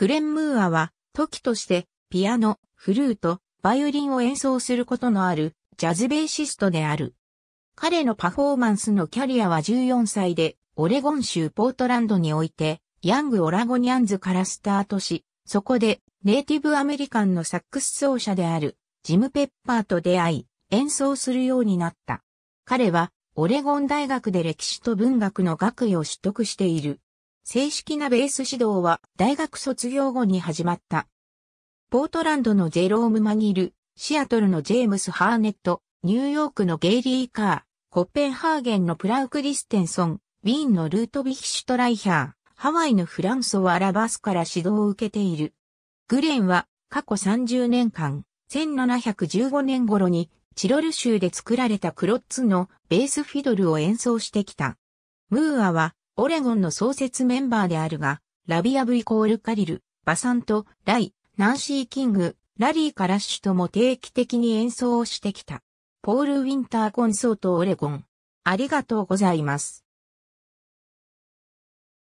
グレン・ムーアは、時として、ピアノ、フルート、バイオリンを演奏することのある、ジャズベーシストである。彼のパフォーマンスのキャリアは14歳で、オレゴン州ポートランドにおいて、ヤング・オラゴニアンズからスタートし、そこで、ネイティブアメリカンのサックス奏者である、ジム・ペッパーと出会い、演奏するようになった。彼は、オレゴン大学で歴史と文学の学位を取得している。正式なベース指導は大学卒業後に始まった。ポートランドのジェローム・マギル、シアトルのジェームス・ハーネット、ニューヨークのゲイリー・カー、コッペンハーゲンのプラウクリステンソン、ウィーンのルートビヒシュトライヒャー、ハワイのフランソワ・アラバスから指導を受けている。グレンは過去30年間、1715年頃にチロル州で作られたクロッツのベースフィドルを演奏してきた。ムーアはオレゴンの創設メンバーであるが、ラビアブイコールカリル、バサント、ライ、ナンシー・キング、ラリー・カラッシュとも定期的に演奏をしてきた。ポール・ウィンター・コンソート・オレゴン。ありがとうございます。